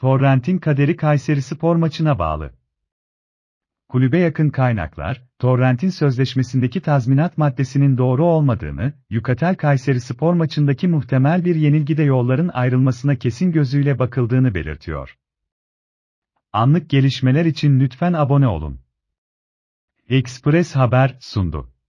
Torrent'in kaderi Kayseri spor maçına bağlı. Kulübe yakın kaynaklar, Torrent'in sözleşmesindeki tazminat maddesinin doğru olmadığını, Yukatel Kayseri spor maçındaki muhtemel bir yenilgide yolların ayrılmasına kesin gözüyle bakıldığını belirtiyor. Anlık gelişmeler için lütfen abone olun. Express Haber sundu.